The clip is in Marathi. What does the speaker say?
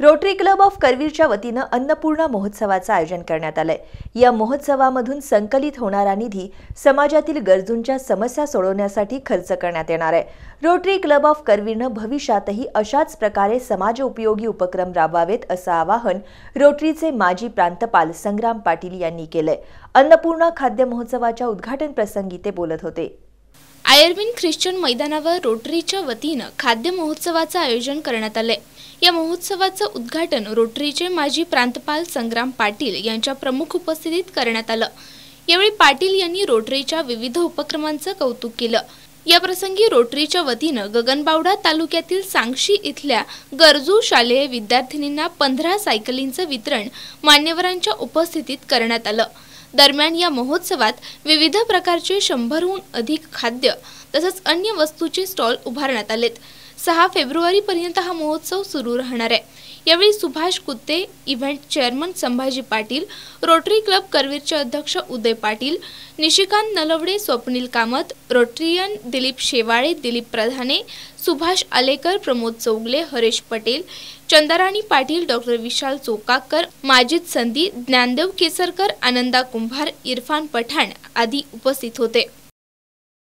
रोटरी क्लब ऑफ करवीरच्या वतीनं अन्नपूर्णा महोत्सवाचं आयोजन करण्यात आलंय या महोत्सवामधून संकलित होणारा निधी समाजातील गरजूंच्या समस्या सोडवण्यासाठी खर्च करण्यात येणार आहे रोटरी क्लब ऑफ करवीरनं भविष्यातही अशाच प्रकारे समाज उपयोगी उपक्रम राबवावेत असं आवाहन रोटरीचे माजी प्रांतपाल संग्राम पाटील यांनी केलंय अन्नपूर्णा खाद्य महोत्सवाच्या उद्घाटन प्रसंगी ते बोलत होते आयर्विन ख्रिश्चन मैदानावर रोटरीच्या वतीनं खाद्य महोत्सवाचं आयोजन करण्यात आलंय या महोत्सवाचं उद्घाटन रोटरीचे माजी प्रांतपाल संग्राम पाटील यांच्या प्रमुख उपस्थितीत करण्यात आलं यावेळी पाटील यांनी रोटरीच्या विविध उपक्रमांचं कौतुक केलं या प्रसंगी रोटरीच्या वतीनं गगनबावडा तालुक्यातील सांगशी इथल्या गरजू शालेय विद्यार्थिनींना पंधरा सायकलींचं वितरण मान्यवरांच्या उपस्थितीत करण्यात आलं दरम्यान या महोत्सवात विविध प्रकारचे शंभरहून अधिक खाद्य तसंच अन्य वस्तूचे स्टॉल उभारण्यात आलेत सहा पर्यंत हा महोत्सव सुरू राहणार आहे यावेळी Subhash Kutte event chairman Sambhaji Patil Rotary club करवीरचे अध्यक्ष उदय पाटील निशिकांत नलवडे स्वप्नील कामत रोटरियन दिलीप शेवाळे दिलीप प्रधाने सुभाष आलेकर प्रमोद चौगले हरेश पटेल चंदाराणी पाटील डॉक्टर विशाल चोकाकर माजिद संधी ज्ञानदेव केसरकर आनंदा कुंभार इरफान पठाण आदी उपस्थित होते